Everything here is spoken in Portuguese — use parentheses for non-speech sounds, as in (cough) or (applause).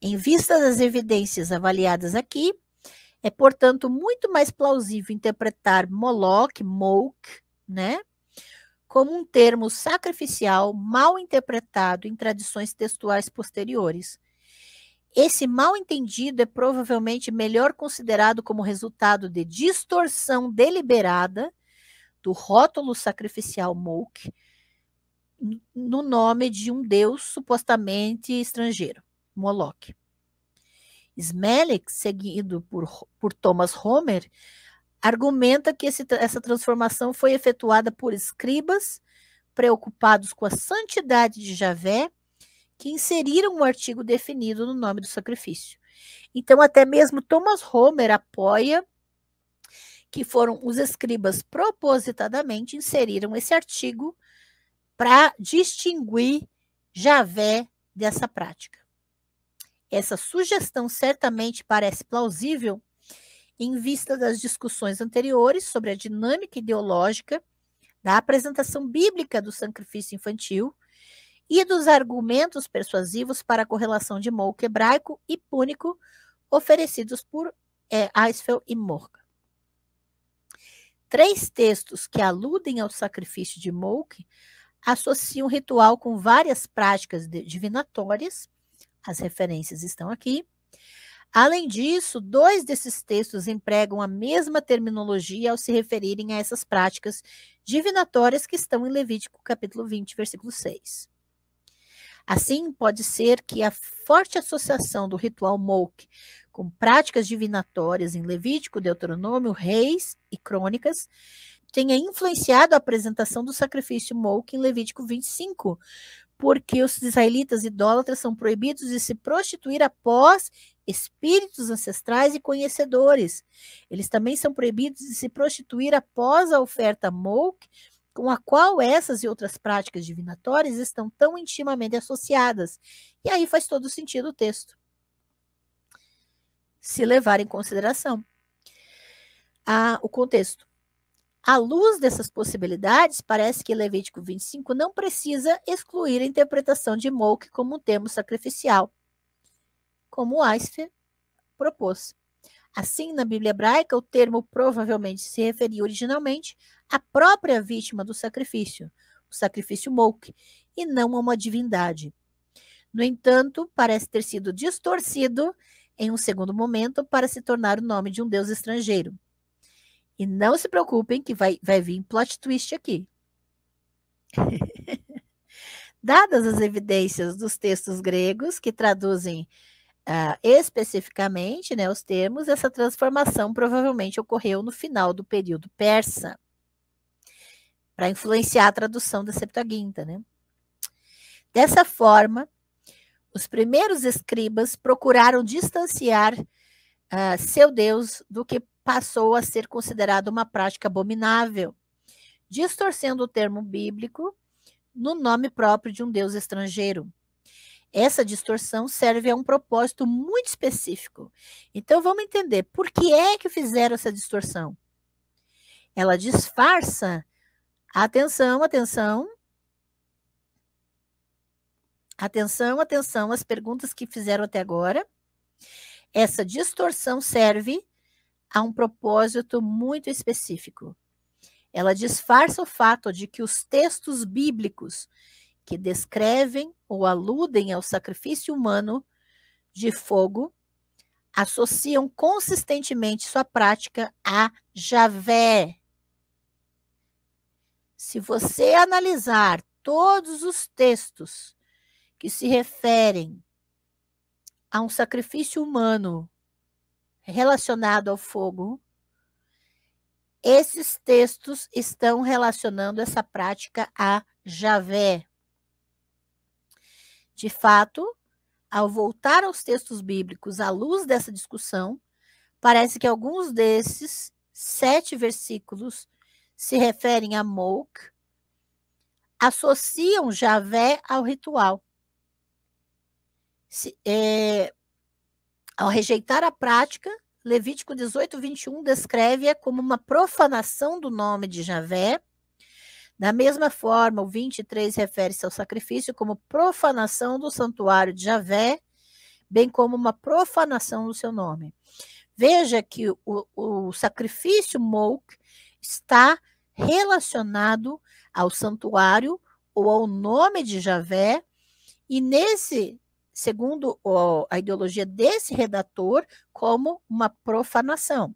Em vista das evidências avaliadas aqui, é, portanto, muito mais plausível interpretar Moloch, Moloch, né, como um termo sacrificial mal interpretado em tradições textuais posteriores. Esse mal entendido é provavelmente melhor considerado como resultado de distorção deliberada do rótulo sacrificial Moloch no nome de um deus supostamente estrangeiro. Moloch. Smelek, seguido por, por Thomas Homer, argumenta que esse, essa transformação foi efetuada por escribas preocupados com a santidade de Javé, que inseriram o um artigo definido no nome do sacrifício. Então, até mesmo Thomas Homer apoia que foram os escribas propositadamente inseriram esse artigo para distinguir Javé dessa prática. Essa sugestão certamente parece plausível em vista das discussões anteriores sobre a dinâmica ideológica da apresentação bíblica do sacrifício infantil e dos argumentos persuasivos para a correlação de molho hebraico e púnico oferecidos por é, Eisfeld e Morgan. Três textos que aludem ao sacrifício de Mouk associam o ritual com várias práticas divinatórias as referências estão aqui. Além disso, dois desses textos empregam a mesma terminologia ao se referirem a essas práticas divinatórias que estão em Levítico capítulo 20, versículo 6. Assim, pode ser que a forte associação do ritual Mouk com práticas divinatórias em Levítico, Deuteronômio, Reis e Crônicas tenha influenciado a apresentação do sacrifício Mouk em Levítico 25, porque os israelitas idólatras são proibidos de se prostituir após espíritos ancestrais e conhecedores. Eles também são proibidos de se prostituir após a oferta Mouk, com a qual essas e outras práticas divinatórias estão tão intimamente associadas. E aí faz todo sentido o texto. Se levar em consideração ah, o contexto. À luz dessas possibilidades, parece que Levítico 25 não precisa excluir a interpretação de Molk como um termo sacrificial, como Eisfer propôs. Assim, na Bíblia hebraica, o termo provavelmente se referia originalmente à própria vítima do sacrifício, o sacrifício Molk, e não a uma divindade. No entanto, parece ter sido distorcido em um segundo momento para se tornar o nome de um deus estrangeiro. E não se preocupem que vai, vai vir plot twist aqui. (laughs) Dadas as evidências dos textos gregos que traduzem uh, especificamente né, os termos, essa transformação provavelmente ocorreu no final do período persa, para influenciar a tradução da Septuaginta. Né? Dessa forma, os primeiros escribas procuraram distanciar uh, seu Deus do que passou a ser considerada uma prática abominável, distorcendo o termo bíblico no nome próprio de um Deus estrangeiro. Essa distorção serve a um propósito muito específico. Então vamos entender por que é que fizeram essa distorção. Ela disfarça. Atenção, atenção. Atenção, atenção às perguntas que fizeram até agora. Essa distorção serve a um propósito muito específico. Ela disfarça o fato de que os textos bíblicos que descrevem ou aludem ao sacrifício humano de fogo associam consistentemente sua prática a Javé. Se você analisar todos os textos que se referem a um sacrifício humano relacionado ao fogo, esses textos estão relacionando essa prática a Javé. De fato, ao voltar aos textos bíblicos à luz dessa discussão, parece que alguns desses sete versículos se referem a Mouk, associam Javé ao ritual. Se, é, ao rejeitar a prática, Levítico 18, 21 descreve-a como uma profanação do nome de Javé. Da mesma forma, o 23 refere-se ao sacrifício como profanação do santuário de Javé, bem como uma profanação do seu nome. Veja que o, o sacrifício Mouk está relacionado ao santuário ou ao nome de Javé, e nesse segundo a ideologia desse redator, como uma profanação.